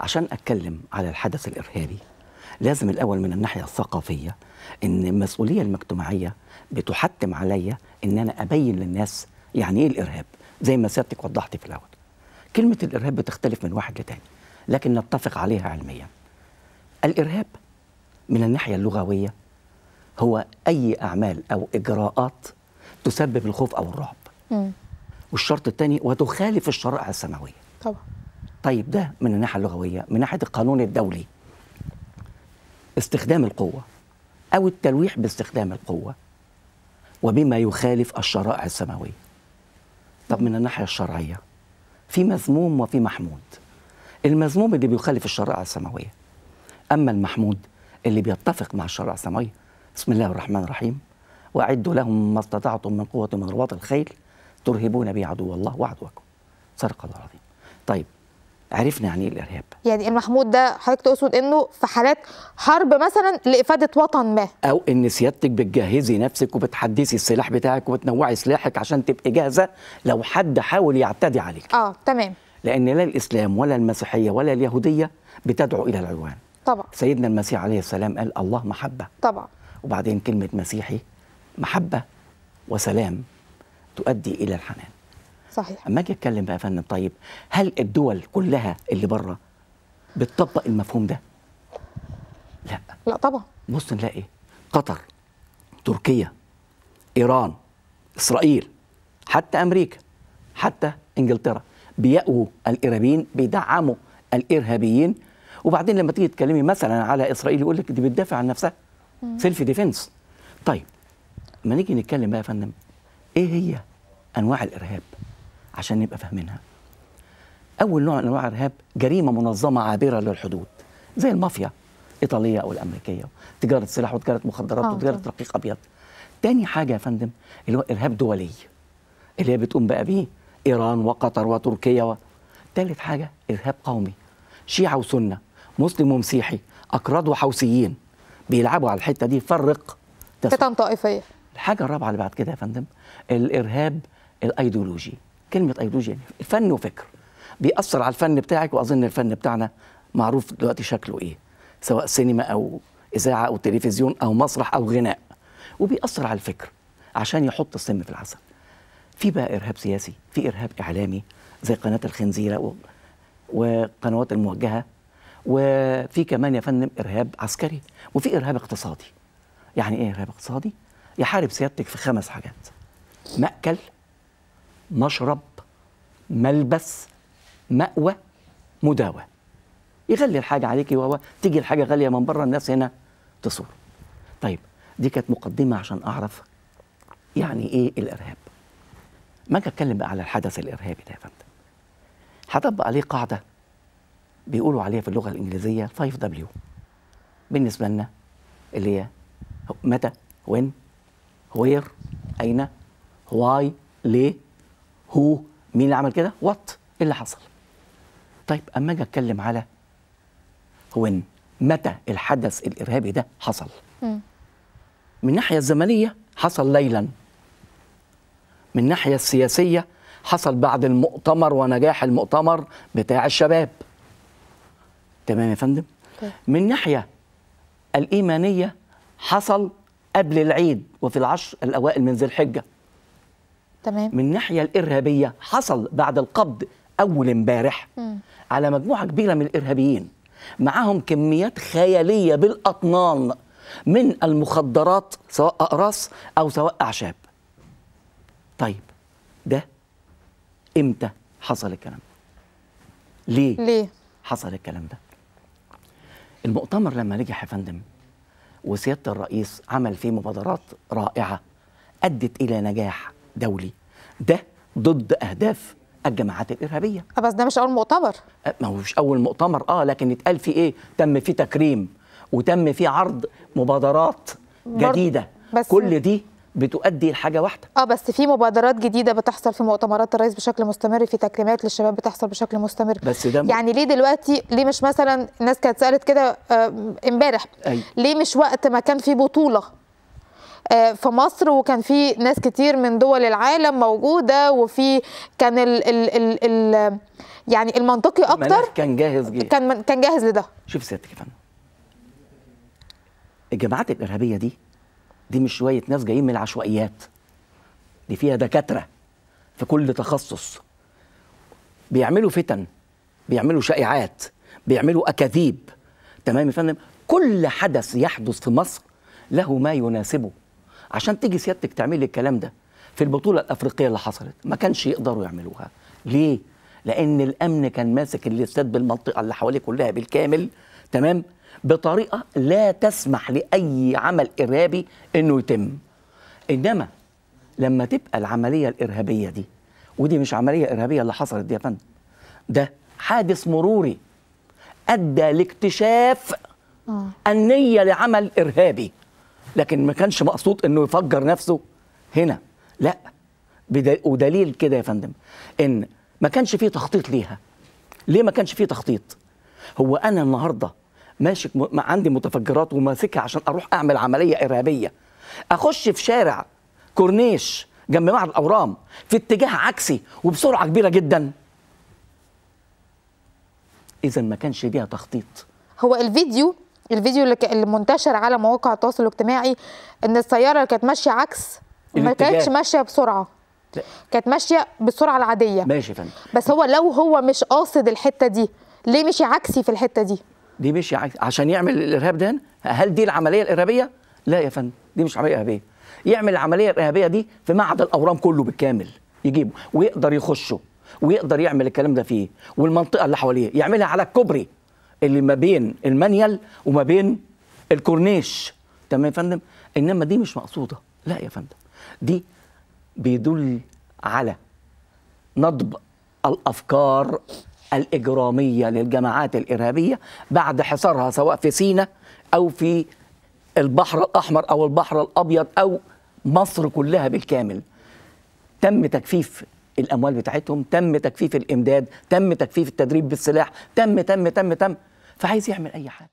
عشان أتكلم على الحدث الإرهابي لازم الأول من الناحية الثقافية إن المسؤولية المجتمعية بتحتم عليا إن أنا أبين للناس يعني إيه الإرهاب زي ما سيادتك وضحت في الأول كلمة الإرهاب بتختلف من واحد لتاني لكن نتفق عليها علميا الإرهاب من الناحية اللغوية هو أي أعمال أو إجراءات تسبب الخوف أو الرعب م. والشرط الثاني وتخالف الشرائع السماوية طبعا طيب ده من الناحيه اللغويه من ناحيه القانون الدولي استخدام القوه او التلويح باستخدام القوه وبما يخالف الشرائع السماويه طب من الناحيه الشرعيه في مذموم وفي محمود المذموم اللي بيخالف الشرائع السماويه اما المحمود اللي بيتفق مع الشرائع السماويه بسم الله الرحمن الرحيم واعدوا لهم ما استطعتم من قوه من رباط الخيل ترهبون به عدو الله وعدوكم صدق الله العظيم طيب عرفنا يعني ايه الارهاب يعني المحمود ده حضرتك تقصد انه في حالات حرب مثلا لافاده وطن ما او ان سيادتك بتجهزي نفسك وبتحدثي السلاح بتاعك وبتنوعي سلاحك عشان تبقي جاهزه لو حد حاول يعتدي عليك اه تمام لان لا الاسلام ولا المسيحيه ولا اليهوديه بتدعو الى العدوان طبعا سيدنا المسيح عليه السلام قال الله محبه طبعا وبعدين كلمه مسيحي محبه وسلام تؤدي الى الحنان صحيح اما اجي اتكلم بقى يا فندم طيب هل الدول كلها اللي بره بتطبق المفهوم ده؟ لا لا طبعا بص نلاقي قطر تركيا ايران اسرائيل حتى امريكا حتى انجلترا بيأووا الارهابيين بيدعموا الارهابيين وبعدين لما تيجي تتكلمي مثلا على اسرائيل يقول لك دي بتدافع عن نفسها سيلف ديفنس طيب ما نيجي نتكلم بقى يا فندم ايه هي انواع الارهاب عشان نبقى فاهمينها اول نوع من انواع الارهاب جريمه منظمه عابره للحدود زي المافيا الايطاليه او الامريكيه تجاره سلاح وتجاره مخدرات آه، وتجاره رقيق ابيض تاني حاجه يا فندم اللي هو ارهاب دولي اللي هي بتقوم بقى بيه ايران وقطر وتركيا و... تالت حاجه ارهاب قومي شيعه وسنه مسلم ومسيحي اكراد وحوثيين بيلعبوا على الحته دي فرق تسويق. قطع طائفيه الحاجه الرابعه اللي بعد كده يا فندم الارهاب الايديولوجي كلمه ايديولوجيا فن وفكر بيأثر على الفن بتاعك واظن الفن بتاعنا معروف دلوقتي شكله ايه سواء سينما او اذاعه او تلفزيون او مسرح او غناء وبيأثر على الفكر عشان يحط السم في العسل في بقى ارهاب سياسي في ارهاب اعلامي زي قناه الخنزيره و... وقنوات الموجهه وفي كمان يا فندم ارهاب عسكري وفي ارهاب اقتصادي يعني ايه ارهاب اقتصادي يحارب سيادتك في خمس حاجات مأكل مشرب ملبس مأوى مداوى يغلي الحاجة عليكي وهو تيجي الحاجة غالية من بره الناس هنا تصور طيب دي كانت مقدمة عشان أعرف يعني إيه الإرهاب ما أتكلم بقى على الحدث الإرهابي ده يا فندم هطبق عليه قاعدة بيقولوا عليها في اللغة الإنجليزية 5 دبليو بالنسبة لنا اللي هي متى وين وير أين واي ليه هو مين اللي عمل كده وات ايه اللي حصل طيب اما اجي اتكلم على وين متى الحدث الارهابي ده حصل من ناحيه الزمنيه حصل ليلا من ناحيه السياسيه حصل بعد المؤتمر ونجاح المؤتمر بتاع الشباب تمام يا فندم طيب. من ناحيه الايمانيه حصل قبل العيد وفي العشر الاوائل من ذي الحجه تمام من الناحيه الارهابيه حصل بعد القبض اول امبارح على مجموعه كبيره من الارهابيين معاهم كميات خياليه بالاطنان من المخدرات سواء اقراص او سواء اعشاب طيب ده امتى حصل الكلام ده ليه ليه حصل الكلام ده المؤتمر لما نجح يا فندم وسياده الرئيس عمل فيه مبادرات رائعه ادت الى نجاح دولي ده ضد اهداف الجماعات الارهابيه بس ده مش اول مؤتمر أه، ما هوش اول مؤتمر اه لكن اتقال فيه ايه تم فيه تكريم وتم فيه عرض مبادرات جديده بس كل دي بتؤدي لحاجه واحده اه بس في مبادرات جديده بتحصل في مؤتمرات الرئيس بشكل مستمر في تكريمات للشباب بتحصل بشكل مستمر بس ده م... يعني ليه دلوقتي ليه مش مثلا الناس كانت سالت كده آه، امبارح ليه مش وقت ما كان في بطوله آه، في مصر وكان في ناس كتير من دول العالم موجوده وفي كان ال ال ال ال يعني المنطقي اكتر كان جاهز جدا كان كان جاهز لده شوف سيادتك يا فندم الجماعات الارهابيه دي دي مش شويه ناس جايين من العشوائيات دي فيها دكاتره في كل تخصص بيعملوا فتن بيعملوا شائعات بيعملوا اكاذيب تمام يا فندم كل حدث يحدث في مصر له ما يناسبه عشان تيجي سيادتك تعملي الكلام ده في البطوله الافريقيه اللي حصلت ما كانش يقدروا يعملوها ليه لان الامن كان ماسك الاستاد بالمنطقه اللي حواليه كلها بالكامل تمام بطريقه لا تسمح لاي عمل ارهابي انه يتم انما لما تبقى العمليه الارهابيه دي ودي مش عمليه ارهابيه اللي حصلت دي يا فندم ده حادث مروري ادى لاكتشاف آه. النيه لعمل ارهابي لكن ما كانش مقصود انه يفجر نفسه هنا لا ودليل كده يا فندم ان ما كانش فيه تخطيط ليها ليه ما كانش فيه تخطيط هو انا النهارده ماشي ما عندي متفجرات وماسكها عشان اروح اعمل عمليه ارهابيه اخش في شارع كورنيش جنب معرض الاورام في اتجاه عكسي وبسرعه كبيره جدا اذا ما كانش ليها تخطيط هو الفيديو الفيديو اللي, اللي منتشر على مواقع التواصل الاجتماعي ان السياره اللي كانت ماشيه عكس ما كانتش ماشيه بسرعه لا. كانت ماشيه بالسرعه العاديه ماشي فندم بس هو لو هو مش قاصد الحته دي ليه مشي عكسي في الحته دي دي مشي عكسي عشان يعمل الارهاب ده هل دي العمليه الارهابيه لا يا فندم دي مش عمليه ارهابيه يعمل العمليه الارهابيه دي في معهد الاورام كله بالكامل يجيبه ويقدر يخشه ويقدر يعمل الكلام ده فيه والمنطقه اللي حواليه يعملها على الكوبري اللي ما بين المانيال وما بين الكورنيش تمام يا فندم انما دي مش مقصوده لا يا فندم دي بيدل على نضب الافكار الاجراميه للجماعات الارهابيه بعد حصارها سواء في سينا او في البحر الاحمر او البحر الابيض او مصر كلها بالكامل تم تكفيف الاموال بتاعتهم تم تكفيف الامداد تم تكفيف التدريب بالسلاح تم تم تم تم فعايز يعمل اي حاجه